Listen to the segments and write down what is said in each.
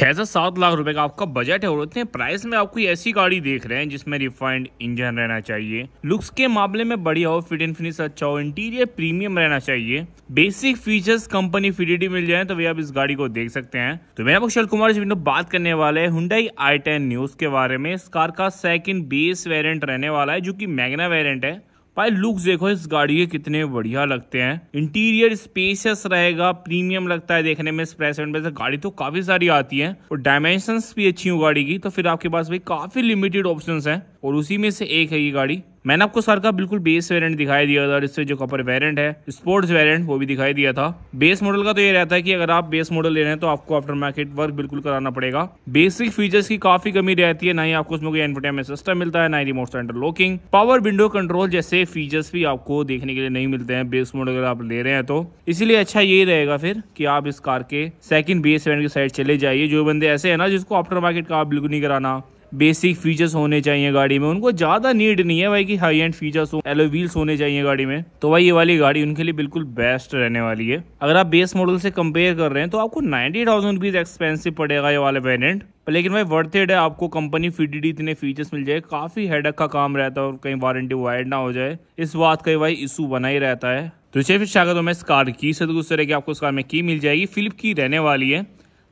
छः से सात लाख रुपए का आपका बजट है और उतने प्राइस में आपको ऐसी गाड़ी देख रहे हैं जिसमें रिफाइंड इंजन रहना चाहिए लुक्स के मामले में बढ़िया हो फिट एंड फिनिश अच्छा हो इंटीरियर प्रीमियम रहना चाहिए बेसिक फीचर्स कंपनी फिडिटी मिल जाए तो भैया आप इस गाड़ी को देख सकते हैं तो मेरा कुशल कुमार जी बात करने वाले हैं हुडाई आई टेन न्यूज के बारे में इस कार का सेकेंड बेस वेरियंट रहने वाला है जो की मैगना वेरियंट है भाई लुक्स देखो इस गाड़ी के कितने बढ़िया लगते हैं इंटीरियर स्पेशियस रहेगा प्रीमियम लगता है देखने में स्प्रेसेंट में गाड़ी तो काफी सारी आती है और डायमेंशन भी अच्छी हो गाड़ी की तो फिर आपके पास भाई काफी लिमिटेड ऑप्शन है और उसी में से एक है ये गाड़ी मैंने आपको सर का बिल्कुल बेस वेरिएंट दिखाई दिया था और इससे जो कपर वेरिएंट है स्पोर्ट्स वेरिएंट वो भी दिखाई दिया था बेस मॉडल का तो ये रहता है कि अगर आप बेस मॉडल ले रहे हैं तो आपको आफ्टर मार्केट वर्क बिल्कुल कराना पड़ेगा बेसिक फीचर्स की काफी कमी रहती है ना ही आपको उसमें कोई एनफोटेनमेंट सिस्टम मिलता है ना ही remote centre locking power window control जैसे फीचर्स भी आपको देखने के लिए नहीं मिलते हैं बेस मॉडल अगर आप ले रहे हैं तो इसीलिए अच्छा यही रहेगा फिर की आप इस कार के सेकंड बेस वेरिएंट की साइड चले जाइए जो बंदे ऐसे है ना जिसको आफ्टर मार्केट का आप बिल्कुल नहीं कराना बेसिक फीचर्स होने चाहिए गाड़ी में उनको ज़्यादा नीड नहीं है भाई कि हाई एंड फीचर्स हो एलो व्हील्स होने चाहिए गाड़ी में तो भाई ये वाली गाड़ी उनके लिए बिल्कुल बेस्ट रहने वाली है अगर आप बेस मॉडल से कंपेयर कर रहे हैं तो आपको नाइनटी थाउजेंड रुपीज़ एक्सपेंसिव पड़ेगा ये वाला वेरियंट लेकिन भाई वर्थेड है आपको कंपनी फिटेड इतने फीचर्स मिल जाए काफ़ी हेडक का काम रहता है और कहीं वारंटी वाइड ना हो जाए इस बात का भाई इशू बना ही रहता है तो चलिए फिर स्वागत हूँ मैं इस कार की से उस तरह आपको इस कार में की मिल जाएगी फिलिप की रहने वाली है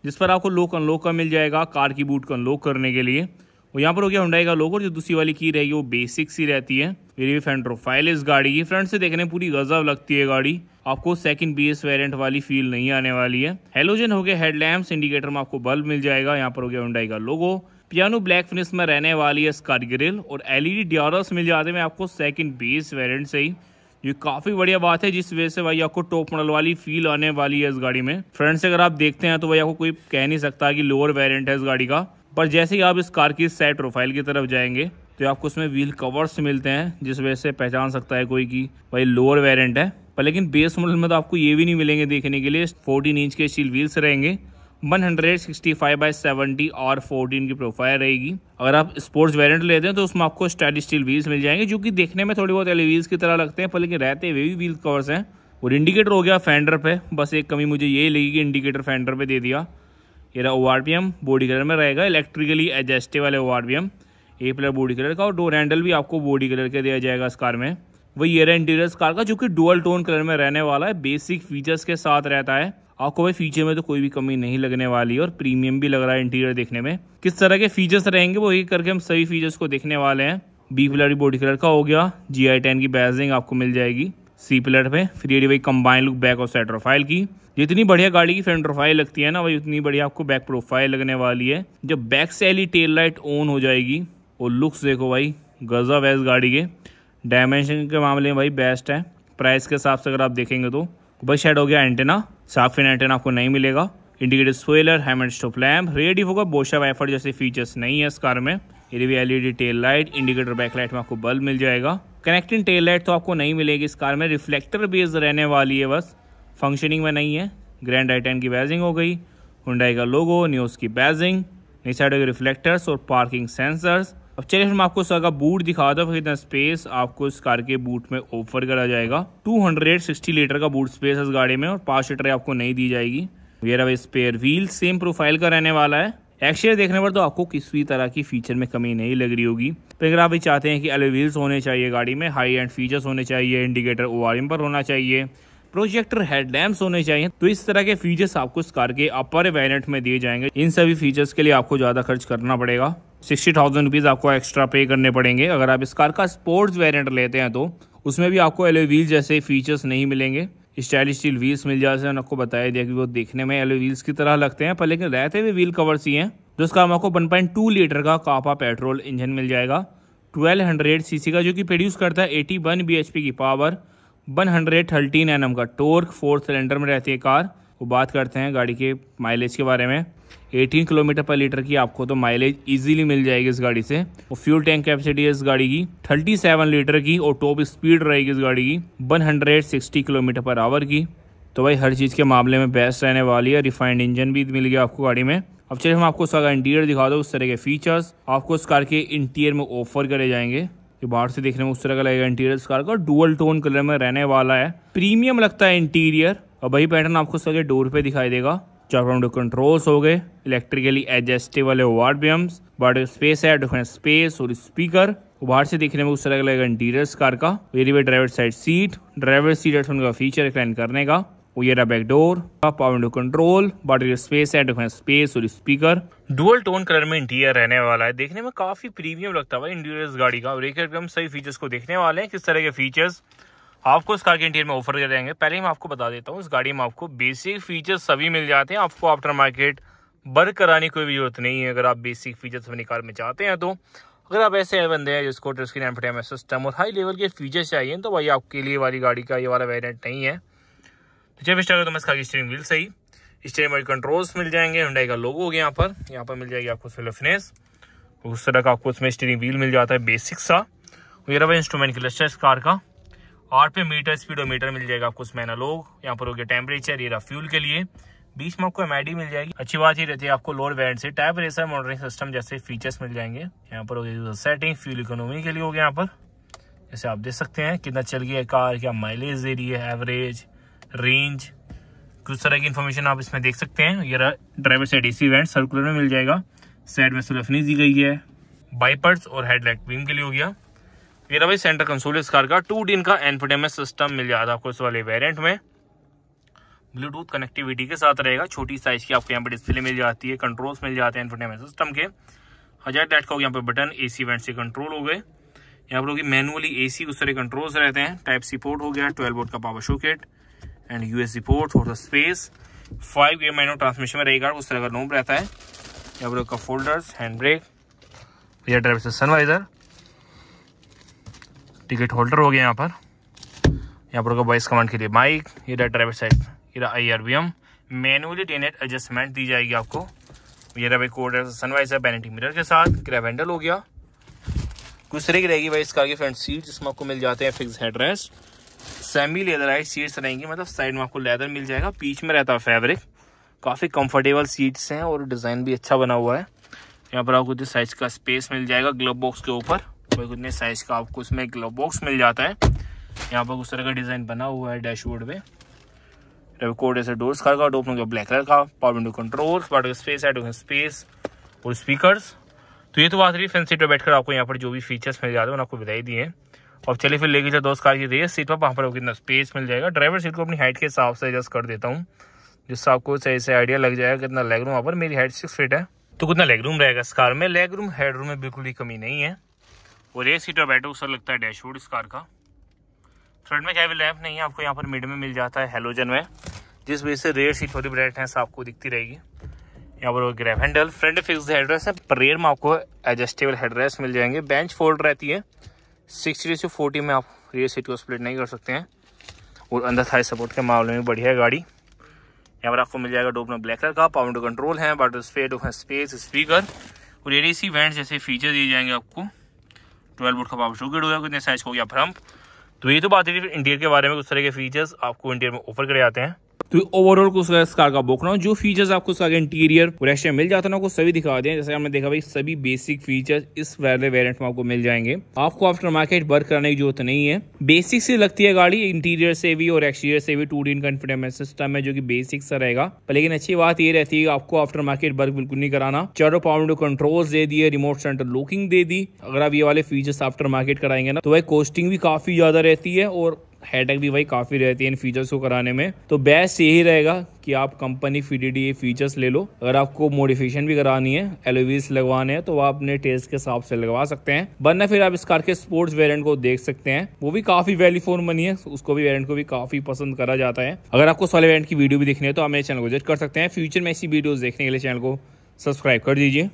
जिस पर आपको लोक अनलॉक का मिल जाएगा कार की बूट को अनलॉक करने के लिए और यहाँ पर हो गया हुडाई का लोगो जो दूसरी वाली की रहेगी वो बेसिक सी रहती है फिर ये फ्रंट प्रोफाइल इस गाड़ी की फ्रंट से देखने पूरी गजब लगती है गाड़ी आपको सेकंड बीएस वेरिएंट वाली फील नहीं आने वाली है हेलोजन हो गया हेडलैम्प इंडिकेटर में आपको बल्ब मिल जाएगा यहाँ पर हो गया हुडाई का लोगो पियानो ब्लैक फिनिश में रहने वाली है स्कार ग्रिल और एलईडी डियोरस मिल जाते हैं आपको सेकंड बेस वेरियंट से ही ये काफी बढ़िया बात है जिस वजह से भाई आपको टॉप मॉडल वाली फील आने वाली है इस गाड़ी में फ्रंट से अगर आप देखते हैं तो भाई आपको कोई कह नहीं सकता कि लोअर वेरिएंट है इस गाड़ी का पर जैसे ही आप इस कार की साइड प्रोफाइल की तरफ जाएंगे तो आपको उसमें व्हील कवर्स मिलते हैं जिस वजह से पहचान सकता है कोई कि भाई लोअर वेरियंट है पर लेकिन बेस मॉडल में तो आपको ये भी नहीं मिलेंगे देखने के लिए फोर्टीन इंच के स्टील व्हील्स रहेंगे 165 बाय 70 और 14 की प्रोफाइल रहेगी अगर आप स्पोर्ट्स वेरिएंट लेते हैं तो उसमें आपको स्टाइलिश स्टील व्हील्स मिल जाएंगे जो कि देखने में थोड़ी बहुत एली की तरह लगते हैं पर लेकिन रहते हुए भी व्हील कवर्स हैं और इंडिकेटर हो गया फेंडर पे बस एक कमी मुझे यही लगी कि इंडिकेटर फेंडर पर दे दिया ये रहा एम बॉडी कलर में रहेगा इलेक्ट्रिकली एडजस्टेबल वाले एम ए प्लर बॉडी कलर का और डोर हैंडल भी आपको बॉडी कलर के दिया जाएगा इस कार में वही ये रहा इंटीरियर कार का जो कि डुअल टोन कलर में रहने वाला है बेसिक फीचर्स के साथ रहता है आपको भाई फीचर में तो कोई भी कमी नहीं लगने वाली और प्रीमियम भी लग रहा है इंटीरियर देखने में किस तरह के फीचर्स रहेंगे वो एक करके हम सभी फीचर्स को देखने वाले हैं बी कलर बॉडी कलर का हो गया जी आई टेन की बैजिंग आपको मिल जाएगी सी प्लेट पे फिर ये भाई कंबाइन लुक बैक और सेंटर प्रोफाइल की जितनी बढ़िया गाड़ी की फ्रंट प्रोफाइल लगती है ना भाई उतनी बढ़िया आपको बैक प्रोफाइल लगने वाली है जब बैक से एली टेल लाइट ऑन हो जाएगी और लुक्स देखो भाई गजब है इस गाड़ी के डायमेंशन के मामले में भाई बेस्ट है प्राइस के हिसाब से अगर आप देखेंगे तो बस शेड हो गया एंटेना साफ फिन एंटेना आपको नहीं मिलेगा इंडिकेटर स्वेलर हेमेंट स्टोप लैम्प रेडी होगा बोशा वाइफर जैसे फीचर्स नहीं है इस कार में ये भी LED tail light indicator backlight में आपको बल्ब मिल जाएगा कनेक्टिंग टेल लाइट तो आपको नहीं मिलेगी इस कार में रिफ्लेक्टर बेस रहने वाली है बस फंक्शनिंग में नहीं है ग्रैंड आई की बैजिंग हो गई हुडाई का लोगो न्यूज़ की बैजिंग नीचे साइड रिफ्लेक्टर्स और पार्किंग सेंसर्स अब चलिए फिर मैं आपको इसका बूट दिखा दो इतना स्पेस आपको इस कार के बूट में ऑफर करा जाएगा 260 लीटर का बूट स्पेस है इस गाड़ी में और पांच सीटर आपको नहीं दी जाएगी वेयर अवे स्पेयर व्हील सेम प्रोफाइल का रहने वाला है एक्सचेयर देखने पर तो आपको किसी तरह की फीचर में कमी नहीं लग रही होगी तो अगर आप ये चाहते हैं कि अलविल्स होने चाहिए गाड़ी में हाई एंड फीचर्स होने चाहिए इंडिकेटर ओ पर होना चाहिए प्रोजेक्टर हेडलैम्प्स होने चाहिए तो इस तरह के फीचर्स आपको इस कार के अपर वेरियंट में दिए जाएंगे इन सभी फीचर्स के लिए आपको ज़्यादा खर्च करना पड़ेगा सिक्सटी थाउजेंड रुपीज़ आपको एक्स्ट्रा पे करने पड़ेंगे अगर आप इस कार का स्पोर्ट्स वेरियंट लेते हैं तो उसमें भी आपको एलोवील जैसे फीचर्स नहीं मिलेंगे स्टाइलिश स्टील व्हील्स मिल जाते हैं आपको बताया दिया कि वो देखने में एलो व्हील्स की तरह लगते हैं पर लेकिन रहते हुए व्हील कवर्स ही हैं जिसका हम आपको 1.2 लीटर का कापा पेट्रोल इंजन मिल जाएगा 1200 सीसी का जो कि प्रोड्यूस करता है 81 बीएचपी की पावर 113 हंड्रेड का टोर्क फोर सिलेंडर में रहती है कार वो बात करते हैं गाड़ी के माइलेज के बारे में 18 किलोमीटर पर लीटर की आपको तो माइलेज इजीली मिल जाएगी इस गाड़ी से और फ्यूल टैंक कैपेसिटी है इस गाड़ी की 37 लीटर की और टॉप स्पीड रहेगी इस गाड़ी की 160 किलोमीटर पर आवर की तो भाई हर चीज़ के मामले में बेस्ट रहने वाली है रिफाइंड इंजन भी मिल गया आपको गाड़ी में अब चलिए हम आपको उसका इंटीरियर दिखा दो उस तरह के फीचर्स आपको उस कार के इंटीरियर में ऑफर करे जाएंगे ये बाहर से देखने में उस तरह का लगेगा इंटीरियर कार का डुअल टोन कलर में रहने वाला है प्रीमियम लगता है इंटीरियर और वही पैटर्न आपको सगे डोर पे दिखाई देगा चार कंट्रोल्स हो गए इलेक्ट्रिकली एडजस्टेबल है वार्ड बेम्स स्पेस है डिफरेंट स्पेस और स्पीकर बाहर से देखने में उस तरह का लगेगा इंटीरियर कार का वेरी वे driver side seat driver seat का फीचर एक्सप्लेन करने का We get a back door, power window control, battery space है डिफेंस स्पेस और स्पीकर डुअल टोन कलर में इंटीरियर रहने वाला है देखने में काफी प्रीमियम लगता हुआ इंटीरियर इस गाड़ी का और एक एकदम सही फीचर्स को देखने वाले हैं किस तरह के फीचर्स आपको इस कार के इंटीरियर में ऑफर कर जाएंगे पहले मैं आपको बता देता हूँ इस गाड़ी में आपको बेसिक फीचर्स सभी मिल जाते हैं आपको आफ्टर मार्केट बर्क कराने की कोई भी जरूरत नहीं है अगर आप बेसिक फीचर्स अपनी कार में चाहते हैं तो अगर आप ऐसे बंदे हैं जिसको टच स्क्रीन सिस्टम और हाई लेवल के फीचर्स चाहिए तो भाई आपके लिए वाली गाड़ी का ये वाला वेरियंट नहीं है जब स्टार्ट तो मैं इसका स्टीयरिंग व्हील सही स्टेरिंग वाइड कंट्रोल्स मिल जाएंगे हुंडाई का लोगो हो गया यहाँ पर यहाँ पर मिल जाएगी आपको सोलर उस तरह का आपको इसमें स्टेरिंग व्हील मिल जाता है बेसिक सा ये इंस्ट्रूमेंट क्लस्टर इस कार का आठ पे मीटर स्पीड और मीटर मिल जाएगा आपको उसमें लोग यहाँ पर हो गया टेम्परेचर ये रहा फ्यूल के लिए बीच में आपको एम मिल जाएगी अच्छी बात ये रहती है आपको लोअर वैंड से टाइप रेसर मॉनिटरिंग सिस्टम जैसे फीचर्स मिल जाएंगे यहाँ पर हो गया सेटिंग फ्यूल इकोनॉमी के लिए हो गया यहाँ पर जैसे आप देख सकते हैं कितना चल गया कार क्या माइलेज दे रही है एवरेज रेंज कुछ तरह की इन्फॉर्मेशन आप इसमें देख सकते हैं ये driver side A vent circular में मिल जाएगा साइड में सुलफनी दी गई है बाइपर्स और हेडलाइट बीम के लिए हो गया ये रहा भाई सेंटर कंसोल इस कार का टू डी का एनफोडेमस सिस्टम मिल जाता है आपको इस वाले वेरियंट में ब्लूटूथ कनेक्टिविटी के साथ रहेगा छोटी साइज की आपको यहाँ पर डिस्प्ले मिल जाती है कंट्रोल्स मिल जाते हैं एनफोडेमस सिस्टम के हजार डेट का हो यहाँ पर बटन ए सी इवेंट से कंट्रोल हो गए यहाँ पर होगी मैनुअली ए सी उस तरह कंट्रोल्स रहते हैं टाइप सी पोर्ट हो गया ट्वेल्व बोर्ड का power socket and USB port और space five gear manual transmission में रहेगा उस तरह का नोब रहता है यहाँ पर का फोल्डर्स हैंड ब्रेक या ड्राइवर से सनवाइजर टिकट होल्डर हो गया यहाँ पर यहाँ पर वॉइस कमांड के लिए माइक ये ड्राइवर साइड ये I R V M manually टेनेट एडजस्टमेंट दी जाएगी आपको ये भाई कोडर सनवाइजर बैनिटी मिरर के साथ क्रैप हैंडल हो गया कुछ तरह की रहेगी भाई इसका आगे फ्रंट सीट जिसमें आपको मिल जाते हैं फिक्स हेडरेस्ट सेमी लेदर आई सीट्स रहेंगी मतलब साइड में आपको लेदर मिल जाएगा बीच में रहता है फैब्रिक काफ़ी कंफर्टेबल सीट्स हैं और डिज़ाइन भी अच्छा बना हुआ है यहाँ पर आपको इतने साइज का स्पेस मिल जाएगा ग्लोब बॉक्स के ऊपर कोई उतने साइज का आपको इसमें ग्लब बॉक्स मिल जाता है यहाँ पर उस तरह का डिज़ाइन बना हुआ है डैशबोर्ड में रेवकोड ऐसे डोर्स का डोप में ब्लैक कलर का power window control water space है स्पेस और स्पीकर तो ये तो बात रही फ्रेंड सीट पर बैठकर आपको यहाँ पर जो भी फीचर्स मिल जाते हैं उन्होंने आपको बताई दिए हैं और चलिए फिर लेके जाओ दोस्त कार की रेस सीट पर वहाँ पर कितना स्पेस मिल जाएगा ड्राइवर सीट को अपनी हाइट के हिसाब से एडजस्ट कर देता हूँ जिससे आपको सही से आइडिया लग जाएगा कितना लेग रूम वहाँ पर मेरी हाइट सिक्स फीट है तो कितना लेग रूम रहेगा इस कार में लेग रूम हेड रूम में बिल्कुल ही कमी नहीं है और रेस सीट पर बैटो सर लगता है डैशबोर्ड इस कार का फ्रंट में कैबिन लैम्प नहीं है आपको यहाँ पर मिड में मिल जाता है हेलोजन में जिस वजह से रेयर सीट थोड़ी है आपको दिखती रहेगी यहाँ पर grab handle front fix headrest है पर रेयर में आपको एडजस्टेबल हेडरेस्ट मिल जाएंगे बेंच फोल्ड रहती है सिक्सटी से फोर्टी में आप रियर सीट को स्प्लिट नहीं कर सकते हैं और अंदर थाई सपोर्ट के मामले में बढ़िया है गाड़ी यहाँ पर आपको मिल जाएगा डोपन ब्लैक कलर का पावर टू कंट्रोल है वाटर स्पेड स्पेस स्पीकर और ए सी वेंट जैसे फीचर दिए जाएंगे आपको ट्वेल्व वोट का पावर शोकेट होगा कितने साइज हो गया फ्रम तो ये तो बात है इंटीरियर के बारे में उस तरह के फीचर्स आपको इंटीरियर में ऑफर करे जाते हैं तो ओवरऑल कुछ इस कार का बोक रहा हूँ जो फीचर्स आपको उसका इंटीरियर और मिल जाता है ना सभी दिखा दें जैसे हमने देखा भाई सभी बेसिक फीचर्स इस वैले वेरियंट में आपको मिल जाएंगे आपको आफ्टर मार्केट वर्क करने की जरूरत नहीं है बेसिक से लगती है गाड़ी इंटीरियर से भी और एक्सटीरियर से भी टू डी इनका सिस्टम है जो की बेसिक सा रहेगा लेकिन अच्छी बात ये रहती है आपको आफ्टर मार्केट वर्क बिल्कुल नहीं कराना चारों पावर कंट्रोल दे दिए रिमोट सेंटर लुकिंग दे दी अगर आप ये वाले फीचर्स आफ्टर मार्केट कराएंगे ना तो वह कॉस्टिंग भी काफी ज्यादा रहती है और हेडेक भी भाई काफ़ी रहती है इन फीचर्स को कराने में तो बेस्ट यही रहेगा कि आप कंपनी फिडिटी ये फीचर्स ले लो अगर आपको मोडिफिकेशन भी करानी है एलोवीस लगवाने हैं तो आप अपने टेस्ट के हिसाब से लगवा सकते हैं वरना फिर आप इस कार के स्पोर्ट्स वेरियंट को देख सकते हैं वो भी काफ़ी वैली फोन बनी है तो उसको भी वेरियंट को भी काफ़ी पसंद करा जाता है अगर आपको सोलह वेरियंट की वीडियो भी देखनी है तो आप मेरे चैनल को विजिट कर सकते हैं फ्यूचर में ऐसी वीडियोज़ देखने के लिए चैनल को सब्सक्राइब कर दीजिए